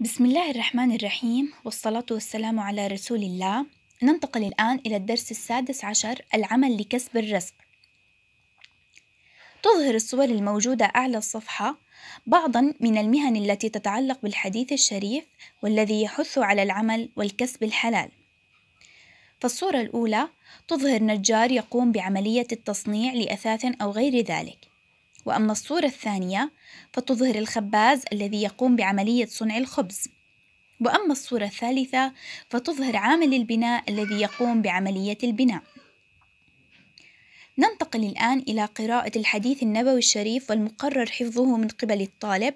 بسم الله الرحمن الرحيم والصلاة والسلام على رسول الله ننتقل الآن إلى الدرس السادس عشر العمل لكسب الرزق تظهر الصور الموجودة أعلى الصفحة بعضا من المهن التي تتعلق بالحديث الشريف والذي يحث على العمل والكسب الحلال فالصورة الأولى تظهر نجار يقوم بعملية التصنيع لأثاث أو غير ذلك وأما الصورة الثانية فتظهر الخباز الذي يقوم بعملية صنع الخبز وأما الصورة الثالثة فتظهر عامل البناء الذي يقوم بعملية البناء ننتقل الآن إلى قراءة الحديث النبوي الشريف والمقرر حفظه من قبل الطالب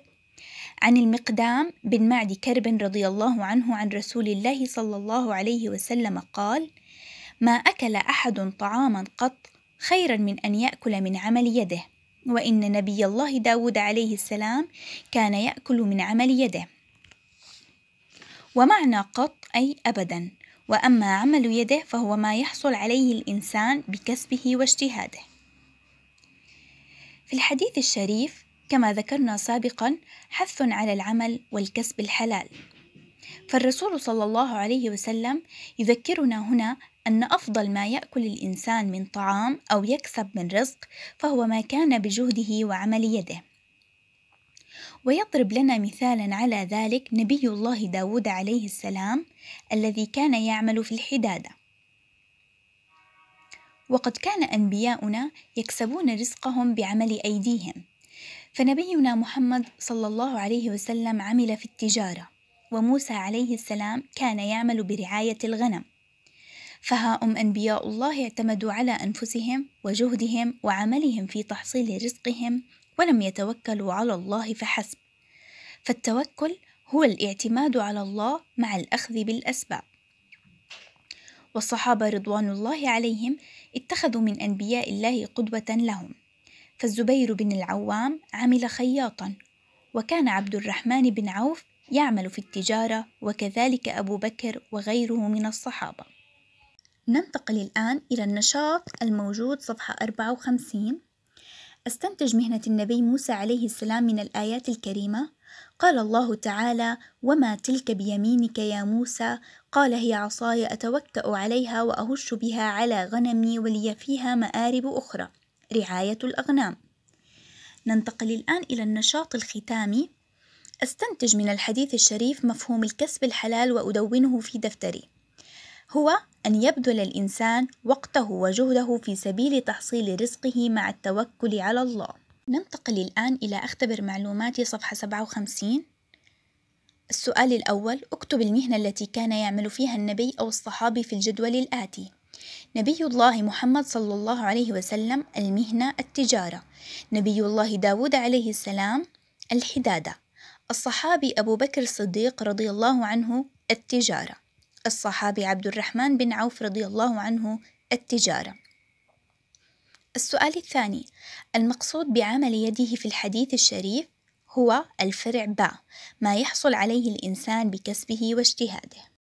عن المقدام بن معدي كرب رضي الله عنه عن رسول الله صلى الله عليه وسلم قال ما أكل أحد طعاما قط خيرا من أن يأكل من عمل يده وإن نبي الله داود عليه السلام كان يأكل من عمل يده ومعنى قط أي أبدا وأما عمل يده فهو ما يحصل عليه الإنسان بكسبه واجتهاده في الحديث الشريف كما ذكرنا سابقا حث على العمل والكسب الحلال فالرسول صلى الله عليه وسلم يذكرنا هنا أن أفضل ما يأكل الإنسان من طعام أو يكسب من رزق فهو ما كان بجهده وعمل يده ويضرب لنا مثالا على ذلك نبي الله داود عليه السلام الذي كان يعمل في الحدادة وقد كان أنبياؤنا يكسبون رزقهم بعمل أيديهم فنبينا محمد صلى الله عليه وسلم عمل في التجاره وموسى عليه السلام كان يعمل برعاية الغنم فها أم أنبياء الله اعتمدوا على أنفسهم وجهدهم وعملهم في تحصيل رزقهم ولم يتوكلوا على الله فحسب فالتوكل هو الاعتماد على الله مع الأخذ بالأسباب والصحابة رضوان الله عليهم اتخذوا من أنبياء الله قدوة لهم فالزبير بن العوام عمل خياطا وكان عبد الرحمن بن عوف يعمل في التجارة وكذلك أبو بكر وغيره من الصحابة ننتقل الآن إلى النشاط الموجود صفحة 54 استنتج مهنة النبي موسى عليه السلام من الآيات الكريمة قال الله تعالى وما تلك بيمينك يا موسى قال هي عصاي أتوكأ عليها وأهش بها على غنمي ولي فيها مآرب أخرى رعاية الأغنام ننتقل الآن إلى النشاط الختامي أستنتج من الحديث الشريف مفهوم الكسب الحلال وأدونه في دفتري هو أن يبذل الإنسان وقته وجهده في سبيل تحصيل رزقه مع التوكل على الله ننتقل الآن إلى أختبر معلوماتي صفحة 57 السؤال الأول اكتب المهنة التي كان يعمل فيها النبي أو الصحابي في الجدول الآتي نبي الله محمد صلى الله عليه وسلم المهنة التجارة نبي الله داود عليه السلام الحدادة الصحابي أبو بكر الصديق رضي الله عنه التجارة الصحابي عبد الرحمن بن عوف رضي الله عنه التجارة السؤال الثاني المقصود بعمل يده في الحديث الشريف هو الفرع باء ما يحصل عليه الإنسان بكسبه واجتهاده